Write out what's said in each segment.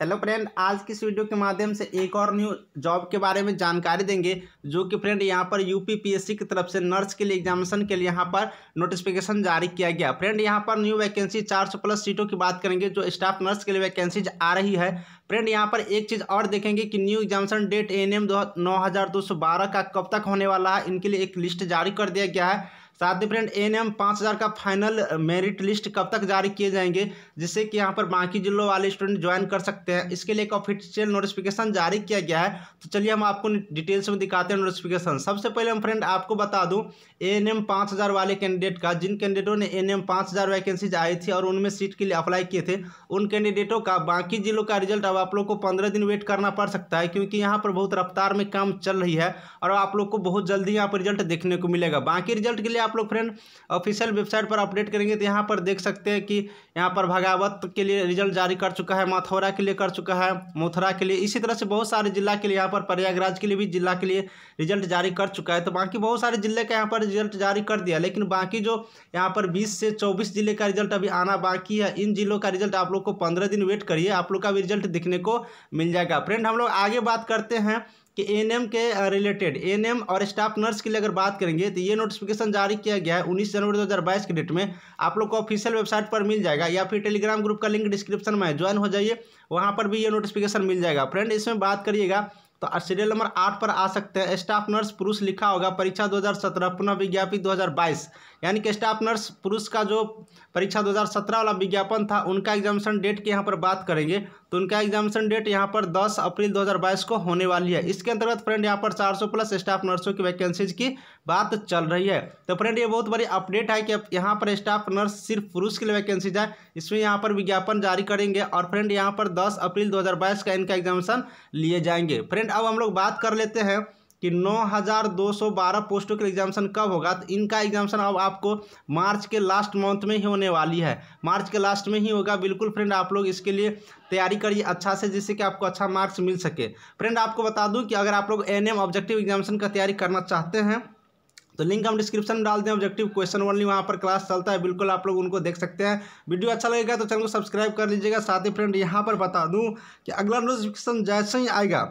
hello friend आज की इस वीडियो के माध्यम से एक और न्यू जॉब के बारे में जानकारी देंगे जो कि फ्रेंड यहां पर यूपीपीएससी की तरफ से नर्स के लिए एग्जामिनेशन के लिए यहां पर नोटिफिकेशन जारी किया गया फ्रेंड यहां पर न्यू वैकेंसी 400 प्लस सीटों की बात करेंगे जो स्टाफ नर्स के लिए वैकेंसीज आ रही है फ्रेंड यहाँ पर एक चीज़ और देखेंगे कि new examination date N M का कब तक होने वाला है इनके लिए एक लिस्ट जारी कर दिया गया है साथ ही फ्रेंड एन एम पाँच हज़ार का फाइनल मेरिट लिस्ट कब तक जारी किए जाएंगे जिससे कि यहाँ पर बाकी जिलों वाले स्टूडेंट ज्वाइन कर सकते हैं इसके लिए एक ऑफिशियल नोटिफिकेशन जारी किया गया है तो चलिए हम आपको डिटेल्स में दिखाते हैं नोटिफिकेशन सबसे पहले हम फ्रेंड आपको बता दूँ ए एन एम पाँच हज़ार वाले कैंडिडेट का जिन कैंडिडेटों ने एन एम पाँच हज़ार वैकेंसीज आई थी और उनमें सीट के लिए अप्लाई किए थे उन कैंडिडेटों का बाकी जिलों का रिजल्ट अब आप लोग को पंद्रह दिन वेट करना पड़ सकता है क्योंकि यहाँ पर बहुत रफ्तार में काम चल रही है और आप लोग को बहुत जल्दी यहाँ पर रिजल्ट देखने को मिलेगा बाकी रिजल्ट के लिए आप लोग फ्रेंड ऑफिशियल वेबसाइट पर अपडेट करेंगे तो यहाँ पर देख सकते हैं कि यहाँ पर भगावत के लिए रिजल्ट जारी कर चुका है माथौरा के लिए कर चुका है मथुरा के लिए इसी तरह से बहुत सारे जिला के लिए यहाँ पर प्रयागराज के लिए भी जिला के लिए रिजल्ट जारी कर चुका है तो बाकी बहुत सारे जिले का यहाँ पर रिजल्ट जारी कर दिया लेकिन बाकी जो यहाँ पर बीस से चौबीस जिले का रिजल्ट अभी आना बाकी है इन जिलों का रिजल्ट आप लोग को पंद्रह दिन वेट करिए आप लोग का भी रिजल्ट दिखने को मिल जाएगा फ्रेंड हम लोग आगे बात करते हैं कि एएनएम के रिलेटेड uh, एएनएम और स्टाफ नर्स के लिए अगर बात करेंगे तो ये नोटिफिकेशन जारी किया गया है उन्नीस जनवरी 2022 के डेट में आप लोग को ऑफिशियल वेबसाइट पर मिल जाएगा या फिर टेलीग्राम ग्रुप का लिंक डिस्क्रिप्शन में ज्वाइन हो जाइए वहाँ पर भी ये नोटिफिकेशन मिल जाएगा फ्रेंड इसमें बात करिएगा तो सीरियल नंबर आठ पर आ सकते हैं स्टाफ नर्स पुरुष लिखा होगा परीक्षा 2017 पुनः विज्ञापित 2022 यानी कि स्टाफ नर्स पुरुष का जो परीक्षा 2017 वाला विज्ञापन था उनका एग्जामिशन डेट की यहाँ पर बात करेंगे तो उनका एग्जामिशन डेट यहाँ पर 10 अप्रैल 2022 को होने वाली है इसके अंतर्गत फ्रेंड यहाँ पर 400 प्लस स्टाफ नर्सों की वैकेंसीज की बात चल रही है तो फ्रेंड ये बहुत बड़ी अपडेट है कि यहाँ पर स्टाफ नर्स सिर्फ पुरुष के लिए वैकेंसी जाए इसमें यहाँ पर विज्ञापन जारी करेंगे और फ्रेंड यहाँ पर दस अप्रैल दो का इनका एग्जामिशन लिए जाएंगे फ्रेंड फ्रेंड अब हम लोग बात कर लेते हैं कि 9,212 पोस्टों का एग्जामेशन कब होगा तो इनका एग्जामेशन अब आपको मार्च के लास्ट मंथ में ही होने वाली है मार्च के लास्ट में ही होगा बिल्कुल फ्रेंड आप लोग इसके लिए तैयारी करिए अच्छा से जिससे कि आपको अच्छा मार्क्स मिल सके फ्रेंड आपको बता दूं कि अगर आप लोग एन एम ऑब्जेक्टिव एग्जामेशन का तैयारी करना चाहते हैं तो लिंक हम डिस्क्रिप्शन में डाल दें ऑब्जेक्टिव क्वेश्चन ओनली वहाँ पर क्लास चलता है बिल्कुल आप लोग उनको देख सकते हैं वीडियो अच्छा लगेगा तो चैनल को सब्सक्राइब कर लीजिएगा साथ ही फ्रेंड यहाँ पर बता दूँ कि अगला नोटिफिकेशन जैसे ही आएगा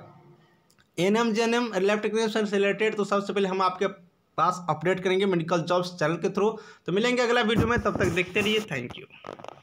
एनएम जेनएम लेफ्ट टेक्नीशियन से रिलेटेड तो सबसे पहले हम आपके पास अपडेट करेंगे मेडिकल जॉब्स चैनल के थ्रू तो मिलेंगे अगला वीडियो में तब तक देखते रहिए थैंक यू